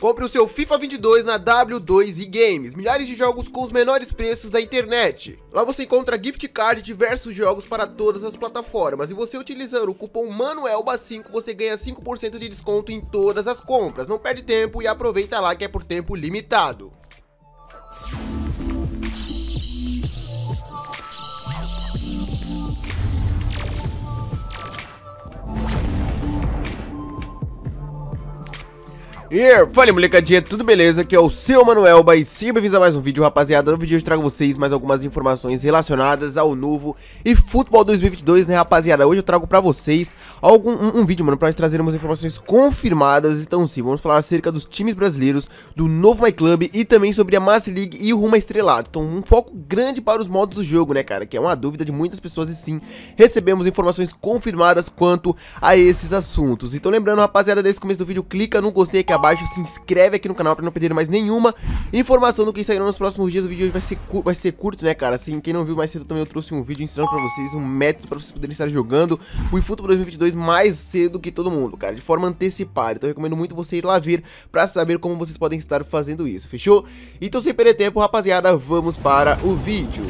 Compre o seu FIFA 22 na W2 e Games, milhares de jogos com os menores preços da internet. Lá você encontra gift card e diversos jogos para todas as plataformas e você utilizando o cupom MANUELBA5 você ganha 5% de desconto em todas as compras. Não perde tempo e aproveita lá que é por tempo limitado. E fala molecadinha, tudo beleza? Aqui é o seu Manuel e seja bem-vindo a mais um vídeo, rapaziada. No vídeo eu trago vocês mais algumas informações relacionadas ao novo e futebol 2022, né, rapaziada? Hoje eu trago pra vocês algum, um, um vídeo, mano, pra trazer umas informações confirmadas. Então sim, vamos falar acerca dos times brasileiros, do novo My Club e também sobre a Master League e o Rumo Estrelado. Então um foco grande para os modos do jogo, né, cara? Que é uma dúvida de muitas pessoas e sim, recebemos informações confirmadas quanto a esses assuntos. Então lembrando, rapaziada, desde o começo do vídeo, clica no gostei que abaixo, se inscreve aqui no canal pra não perder mais nenhuma informação do que sairá nos próximos dias. O vídeo hoje vai ser, vai ser curto, né, cara? Assim, quem não viu mais cedo também eu trouxe um vídeo ensinando pra vocês um método pra vocês poderem estar jogando o eFootball 2022 mais cedo que todo mundo, cara, de forma antecipada. Então eu recomendo muito você ir lá ver pra saber como vocês podem estar fazendo isso, fechou? Então sem perder tempo, rapaziada, vamos para o vídeo.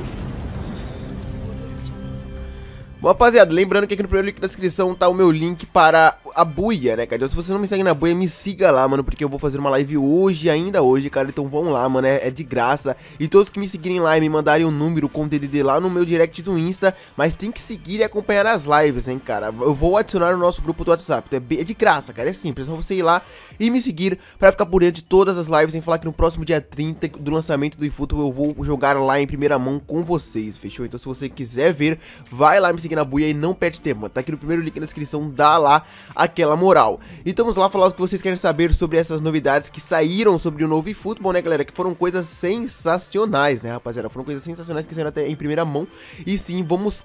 Bom, rapaziada, lembrando que aqui no primeiro link da descrição tá o meu link para a Buia, né, cara? Então, se você não me segue na Buia, me siga lá, mano, porque eu vou fazer uma live hoje, ainda hoje, cara. Então vão lá, mano, é, é de graça. E todos que me seguirem lá e me mandarem o um número com o DDD lá no meu direct do Insta, mas tem que seguir e acompanhar as lives, hein, cara. Eu vou adicionar o nosso grupo do WhatsApp. Então, é, é de graça, cara, é simples. É só você ir lá e me seguir pra ficar por dentro de todas as lives, sem falar que no próximo dia 30 do lançamento do eFootball eu vou jogar lá em primeira mão com vocês, fechou? Então se você quiser ver, vai lá me seguir na Buia e não perde tempo, mano. Tá aqui no primeiro link na descrição, dá lá a aquela moral. E estamos lá falar o que vocês querem saber sobre essas novidades que saíram sobre o novo futebol, né, galera? Que foram coisas sensacionais, né, rapaziada? Foram coisas sensacionais que saíram até em primeira mão. E sim, vamos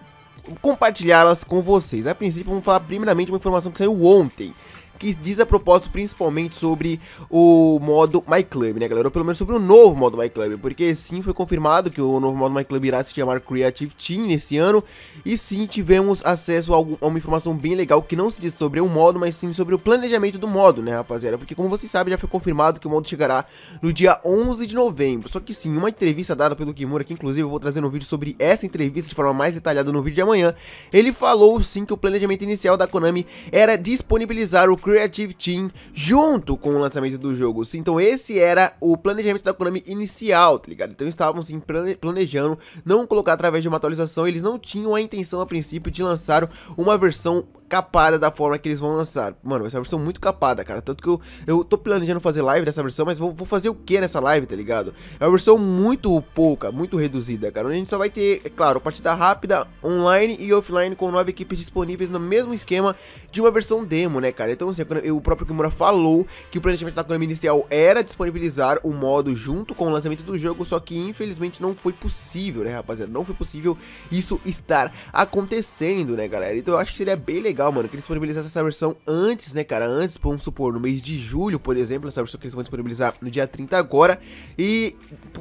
compartilhá-las com vocês. A princípio, vamos falar primeiramente uma informação que saiu ontem que diz a propósito principalmente sobre o modo My Club, né, galera? Ou pelo menos sobre o novo modo My Club, porque sim, foi confirmado que o novo modo My Club irá se chamar Creative Team nesse ano, e sim, tivemos acesso a, uma informação bem legal que não se diz sobre o modo, mas sim sobre o planejamento do modo, né, rapaziada? Porque como vocês sabem, já foi confirmado que o modo chegará no dia 11 de novembro, só que sim, uma entrevista dada pelo Kimura, que inclusive eu vou trazer um vídeo sobre essa entrevista de forma mais detalhada no vídeo de amanhã, ele falou sim que o planejamento inicial da Konami era disponibilizar o Creative Team junto com o lançamento do jogo. Então esse era o planejamento da Konami inicial, tá ligado? Então estavam sim planejando não colocar através de uma atualização, eles não tinham a intenção a princípio de lançar uma versão capada da forma que eles vão lançar. Mano, essa versão é muito capada, cara. Tanto que eu, eu tô planejando fazer live dessa versão, mas vou, vou fazer o que nessa live, tá ligado? É uma versão muito pouca, muito reduzida, cara. Onde a gente só vai ter, é claro, partida rápida, online e offline com nove equipes disponíveis no mesmo esquema de uma versão demo, né, cara? Então, assim, é o próprio Kimura falou que o planejamento da Konami inicial era disponibilizar o modo junto com o lançamento do jogo, só que infelizmente não foi possível, né, rapaziada? Não foi possível isso estar acontecendo, né, galera? Então eu acho que seria bem legal legal, mano, que eles disponibilizassem essa versão antes, né, cara? Antes, vamos supor, no mês de julho, por exemplo, essa versão que eles vão disponibilizar no dia 30 agora. E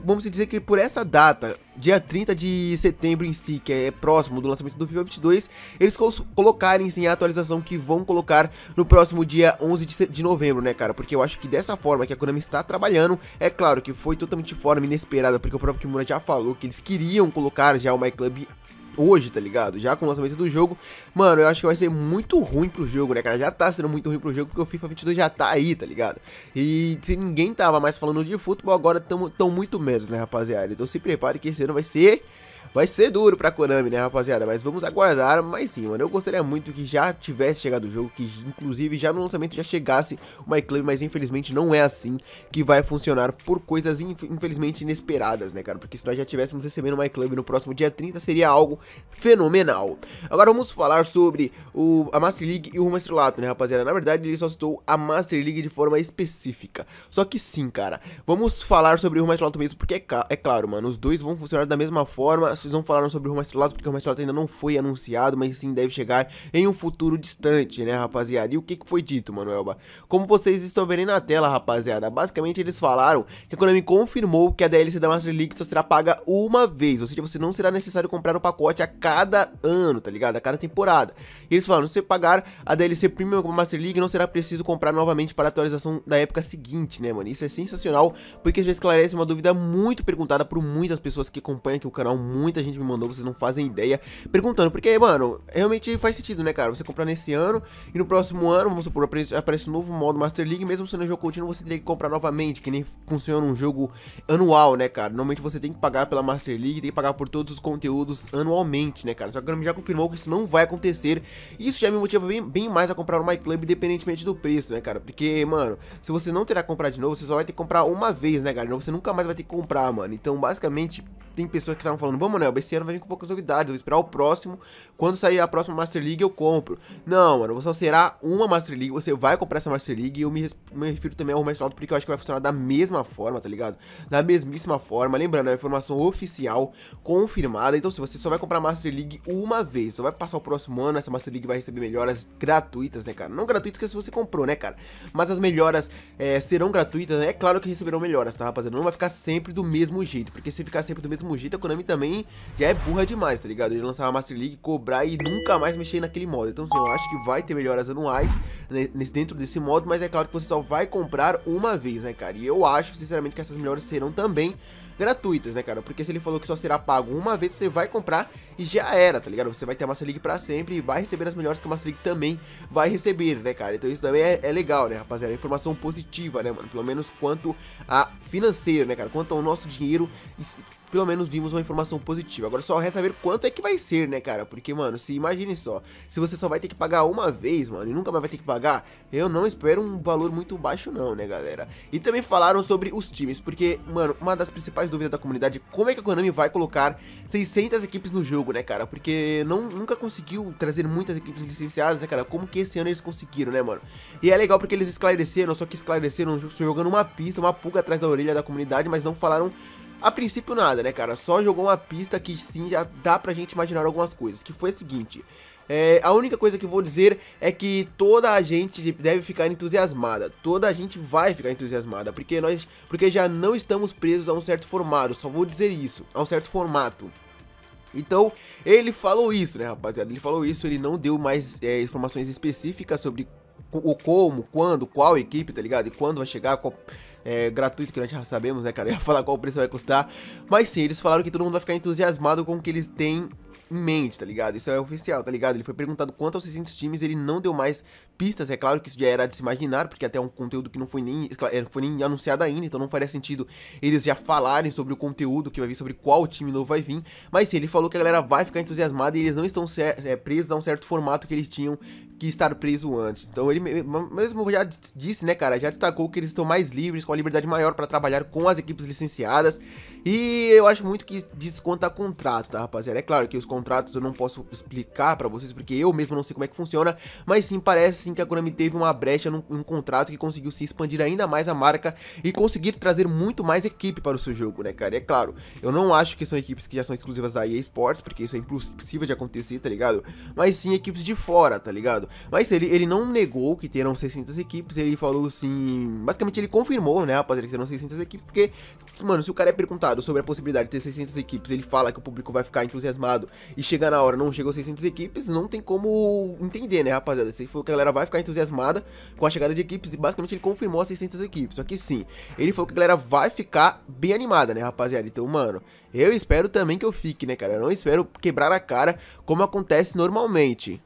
vamos dizer que por essa data, dia 30 de setembro em si, que é próximo do lançamento do FIFA 22, eles colocarem sim a atualização que vão colocar no próximo dia 11 de, de novembro, né, cara? Porque eu acho que dessa forma que a Konami está trabalhando, é claro que foi totalmente forma inesperada, porque o próprio Kimura já falou que eles queriam colocar já o MyClub hoje, tá ligado? Já com o lançamento do jogo, mano, eu acho que vai ser muito ruim pro jogo, né, cara? Já tá sendo muito ruim pro jogo porque o FIFA 22 já tá aí, tá ligado? E se ninguém tava mais falando de futebol, agora tão, tão muito menos, né, rapaziada? Então se prepare que esse ano vai ser Vai ser duro pra Konami, né, rapaziada? Mas vamos aguardar. Mas sim, mano, eu gostaria muito que já tivesse chegado o jogo, que inclusive já no lançamento já chegasse o MyClub, mas infelizmente não é assim que vai funcionar por coisas inf infelizmente inesperadas, né, cara? Porque se nós já tivéssemos recebendo o MyClub no próximo dia 30, seria algo fenomenal. Agora vamos falar sobre o, a Master League e o Rumo Estrelato, né, rapaziada? Na verdade, ele só citou a Master League de forma específica. Só que sim, cara, vamos falar sobre o Rumo Estrelato mesmo, porque é, é claro, mano, os dois vão funcionar da mesma forma, vocês não falaram sobre o Rumo porque o Rumo ainda não foi anunciado, mas sim deve chegar em um futuro distante, né, rapaziada? E o que, que foi dito, Manoelba? Como vocês estão vendo na tela, rapaziada, basicamente eles falaram que a Konami confirmou que a DLC da Master League só será paga uma vez, ou seja, você não será necessário comprar o pacote a cada ano, tá ligado? A cada temporada. E eles falaram, se você pagar a DLC Premium com a Master League, não será preciso comprar novamente para a atualização da época seguinte, né, mano? Isso é sensacional, porque já esclarece uma dúvida muito perguntada por muitas pessoas que acompanham aqui o canal muito muita gente me mandou, vocês não fazem ideia, perguntando, porque, mano, realmente faz sentido, né, cara? Você comprar nesse ano e no próximo ano, vamos supor, aparece um novo modo Master League, mesmo sendo um jogo contínuo, você teria que comprar novamente, que nem funciona um jogo anual, né, cara? Normalmente você tem que pagar pela Master League, tem que pagar por todos os conteúdos anualmente, né, cara? Só que a já confirmou que isso não vai acontecer, e isso já me motiva bem, bem mais a comprar o MyClub, independentemente do preço, né, cara? Porque, mano, se você não terá que comprar de novo, você só vai ter que comprar uma vez, né, cara? Você nunca mais vai ter que comprar, mano. Então, basicamente, tem pessoas que estavam falando, bom, Manel, esse ano vai vir com poucas novidades, eu vou esperar o próximo. Quando sair a próxima Master League, eu compro. Não, mano, você será uma Master League, você vai comprar essa Master League. E eu me, me refiro também ao Master Auto porque eu acho que vai funcionar da mesma forma, tá ligado? Da mesmíssima forma. Lembrando, é uma informação oficial, confirmada. Então, se você só vai comprar Master League uma vez, só vai passar o próximo ano, essa Master League vai receber melhoras gratuitas, né, cara? Não gratuitas que se você comprou, né, cara? Mas as melhoras é, serão gratuitas, né? É claro que receberão melhoras, tá, rapaziada? Não vai ficar sempre do mesmo jeito, porque se ficar sempre do mesmo mesmo jeito, a Konami também já é burra demais, tá ligado? Ele lançava Master League, cobrar e nunca mais mexer naquele modo. Então, sim, eu acho que vai ter melhoras anuais né, nesse, dentro desse modo, mas é claro que você só vai comprar uma vez, né, cara? E eu acho, sinceramente, que essas melhoras serão também gratuitas, né, cara? Porque se ele falou que só será pago uma vez, você vai comprar e já era, tá ligado? Você vai ter a Master League pra sempre e vai receber as melhores que a Master League também vai receber, né, cara? Então isso também é, é legal, né, rapaziada? É informação positiva, né, mano? Pelo menos quanto a financeiro, né, cara? Quanto ao nosso dinheiro pelo menos vimos uma informação positiva. Agora só resta saber quanto é que vai ser, né, cara? Porque, mano, se imagine só, se você só vai ter que pagar uma vez, mano, e nunca mais vai ter que pagar, eu não espero um valor muito baixo não, né, galera? E também falaram sobre os times, porque, mano, uma das principais mais dúvida da comunidade como é que a Konami vai colocar 600 equipes no jogo, né, cara? Porque não, nunca conseguiu trazer muitas equipes licenciadas, né, cara? Como que esse ano eles conseguiram, né, mano? E é legal porque eles esclareceram, só que esclareceram jogando uma pista, uma pulga atrás da orelha da comunidade, mas não falaram a princípio nada, né, cara? Só jogou uma pista que sim já dá pra gente imaginar algumas coisas, que foi o seguinte. É, a única coisa que vou dizer é que toda a gente deve ficar entusiasmada. Toda a gente vai ficar entusiasmada, porque nós, porque já não estamos presos a um certo formato. Só vou dizer isso, a um certo formato. Então, ele falou isso, né, rapaziada? Ele falou isso, ele não deu mais é, informações específicas sobre o como, quando, qual equipe, tá ligado? E quando vai chegar, qual, é gratuito que nós já sabemos, né, cara? Eu ia falar qual o preço vai custar. Mas sim, eles falaram que todo mundo vai ficar entusiasmado com o que eles têm em mente, tá ligado? Isso é oficial, tá ligado? Ele foi perguntado quanto aos 600 times, ele não deu mais pistas, é claro que isso já era de se imaginar, porque até é um conteúdo que não foi nem, é, foi nem anunciado ainda, então não faria sentido eles já falarem sobre o conteúdo que vai vir, sobre qual time novo vai vir, mas ele falou que a galera vai ficar entusiasmada e eles não estão é, presos a um certo formato que eles tinham que estar preso antes. Então ele mesmo já disse, né, cara, já destacou que eles estão mais livres, com a liberdade maior para trabalhar com as equipes licenciadas, e eu acho muito que desconta contrato, tá, rapaziada? É claro que os contratos eu não posso explicar para vocês, porque eu mesmo não sei como é que funciona, mas sim, parece sim que a Konami teve uma brecha num, contrato que conseguiu se expandir ainda mais a marca e conseguir trazer muito mais equipe para o seu jogo, né, cara? E é claro, eu não acho que são equipes que já são exclusivas da EA Sports, porque isso é impossível de acontecer, tá ligado? Mas sim equipes de fora, tá ligado? Mas ele, ele não negou que terão 600 equipes, ele falou assim, basicamente ele confirmou, né, rapaziada, que serão 600 equipes, porque, mano, se o cara é perguntado sobre a possibilidade de ter 600 equipes, ele fala que o público vai ficar entusiasmado e chegar na hora não chegou 600 equipes, não tem como entender, né, rapaziada? Você falou que a galera vai ficar entusiasmada com a chegada de equipes, e basicamente ele confirmou as 600 equipes. Só que sim, ele falou que a galera vai ficar bem animada, né, rapaziada? Então, mano, eu espero também que eu fique, né, cara? Eu não espero quebrar a cara como acontece normalmente.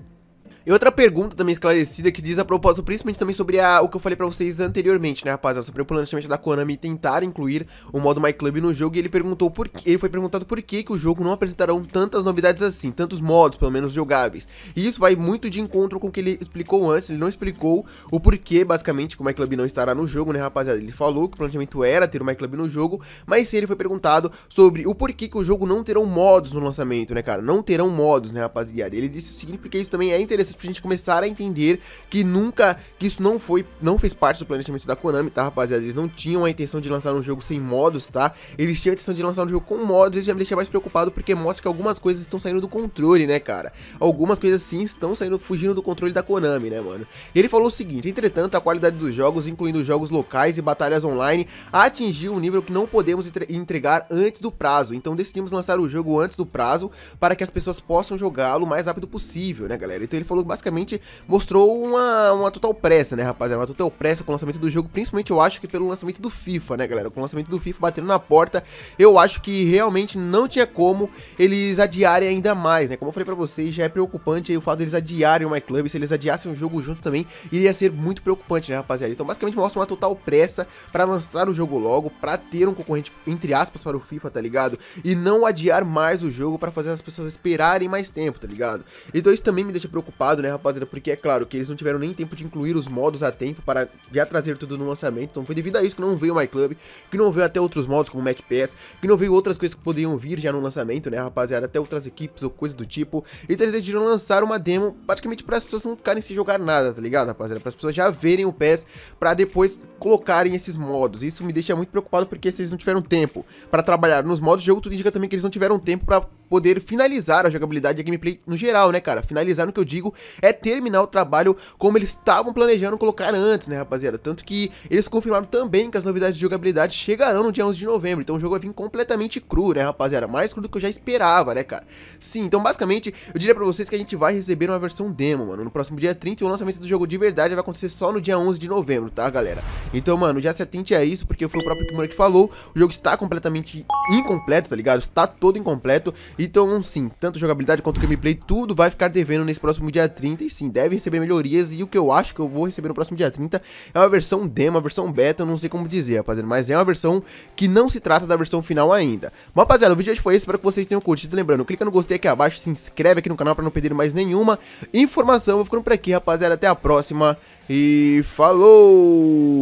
E outra pergunta também esclarecida que diz a propósito principalmente também sobre a, o que eu falei pra vocês anteriormente, né, rapaziada? Sobre o planejamento da Konami tentar incluir o modo My Club no jogo e ele perguntou por que, ele foi perguntado por que que o jogo não apresentará tantas novidades assim, tantos modos, pelo menos jogáveis. E isso vai muito de encontro com o que ele explicou antes, ele não explicou o porquê, basicamente, que o My Club não estará no jogo, né, rapaziada? Ele falou que o planejamento era ter o My Club no jogo, mas ele foi perguntado sobre o porquê que o jogo não terão modos no lançamento, né, cara? Não terão modos, né, rapaziada? Ele disse o seguinte, porque isso também é interessante coisas pra gente começar a entender que nunca, que isso não foi, não fez parte do planejamento da Konami, tá, rapaziada? Eles não tinham a intenção de lançar um jogo sem modos, tá? Eles tinham a intenção de lançar um jogo com modos, isso já me deixa mais preocupado porque mostra que algumas coisas estão saindo do controle, né, cara? Algumas coisas sim estão saindo, fugindo do controle da Konami, né, mano? E ele falou o seguinte, entretanto, a qualidade dos jogos, incluindo jogos locais e batalhas online, atingiu um nível que não podemos entregar antes do prazo, então decidimos lançar o jogo antes do prazo para que as pessoas possam jogá-lo o mais rápido possível, né, galera? Então ele falou jogo basicamente mostrou uma, uma total pressa, né, rapaziada? Uma total pressa com o lançamento do jogo, principalmente eu acho que pelo lançamento do FIFA, né, galera? Com o lançamento do FIFA batendo na porta, eu acho que realmente não tinha como eles adiarem ainda mais, né? Como eu falei pra vocês, já é preocupante o fato deles de adiarem o MyClub, se eles adiassem o jogo junto também, iria ser muito preocupante, né, rapaziada? Então, basicamente mostra uma total pressa para lançar o jogo logo, para ter um concorrente, entre aspas, para o FIFA, tá ligado? E não adiar mais o jogo para fazer as pessoas esperarem mais tempo, tá ligado? Então isso também me deixa preocupado né, rapaziada? Porque é claro que eles não tiveram nem tempo de incluir os modos a tempo para já trazer tudo no lançamento. Então foi devido a isso que não veio o MyClub, que não veio até outros modos como Match Pass, que não veio outras coisas que poderiam vir já no lançamento, né, rapaziada? Até outras equipes ou coisa do tipo. Então eles decidiram lançar uma demo praticamente para as pessoas não ficarem sem jogar nada, tá ligado, rapaziada? Para as pessoas já verem o PES para depois colocarem esses modos. Isso me deixa muito preocupado porque se eles não tiveram tempo para trabalhar nos modos de jogo, tudo indica também que eles não tiveram tempo para poder finalizar a jogabilidade e a gameplay no geral, né, cara? Finalizar no que eu digo é terminar o trabalho como eles estavam planejando colocar antes, né, rapaziada? Tanto que eles confirmaram também que as novidades de jogabilidade chegarão no dia 11 de novembro, então o jogo vai vir completamente cru, né, rapaziada? Mais cru do que eu já esperava, né, cara? Sim, então basicamente eu diria pra vocês que a gente vai receber uma versão demo, mano, no próximo dia 30 e o lançamento do jogo de verdade vai acontecer só no dia 11 de novembro, tá, galera? Então, mano, já se atente a isso, porque foi o próprio Kimura que falou, o jogo está completamente incompleto, tá ligado? Está todo incompleto, então, sim, tanto jogabilidade quanto gameplay, tudo vai ficar devendo nesse próximo dia 30. E sim, deve receber melhorias. E o que eu acho que eu vou receber no próximo dia 30 é uma versão demo, uma versão beta, eu não sei como dizer, rapaziada. Mas é uma versão que não se trata da versão final ainda. Mas, rapaziada, o vídeo de hoje foi esse. Espero que vocês tenham curtido. Lembrando, clica no gostei aqui abaixo, se inscreve aqui no canal para não perder mais nenhuma informação. vou ficando por aqui, rapaziada. Até a próxima e falou!